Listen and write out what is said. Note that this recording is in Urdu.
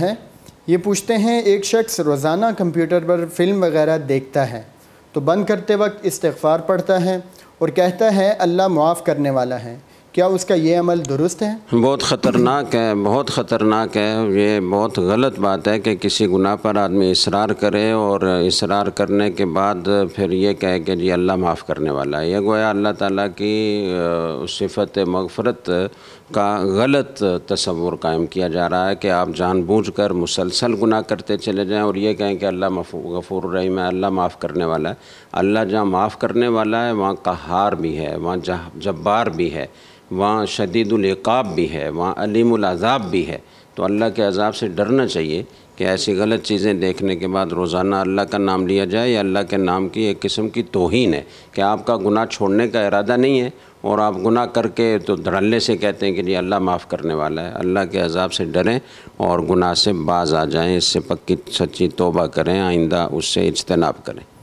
ہے یہ پوچھتے ہیں ایک شخص روزانہ کمپیوٹر پر فلم وغیرہ دیکھتا ہے تو بند کرتے وقت استغفار پڑھتا ہے اور کہتا ہے اللہ معاف کرنے والا ہے کیا اس کا یہ عمل درست ہے بہت خطرناک ہے بہت خطرناک ہے یہ بہت غلط بات ہے کہ کسی گناہ پر آدمی اصرار کرے اور اصرار کرنے کے بعد پھر یہ کہے کہ جی اللہ معاف کرنے والا ہے یہ گویا اللہ تعالیٰ کی صفت مغفرت کا غلط تصور قائم کیا جا رہا ہے کہ آپ جان بوجھ کر مسلسل گناہ کرتے چلے جائیں اور یہ کہیں کہ اللہ غفور الرحیم اللہ معاف کرنے والا ہے اللہ جہاں معاف کرنے والا ہے وہاں کا ہار بھی ہے وہاں جبار بھی ہے وہاں شدید العقاب بھی ہے وہاں علیم العذاب بھی ہے تو اللہ کے عذاب سے ڈرنا چاہیے کہ ایسی غلط چیزیں دیکھنے کے بعد روزانہ اللہ کا نام لیا جائے یا اللہ کے نام کی ایک قسم کی توہین ہے کہ آپ کا گناہ چھوڑنے کا ارادہ نہیں ہے اور آپ گناہ کر کے تو دھڑلے سے کہتے ہیں کہ جی اللہ معاف کرنے والا ہے اللہ کے عذاب سے ڈریں اور گناہ سے باز آ جائیں اس سے پکی سچی توبہ کریں آئندہ اس سے اجتناب کریں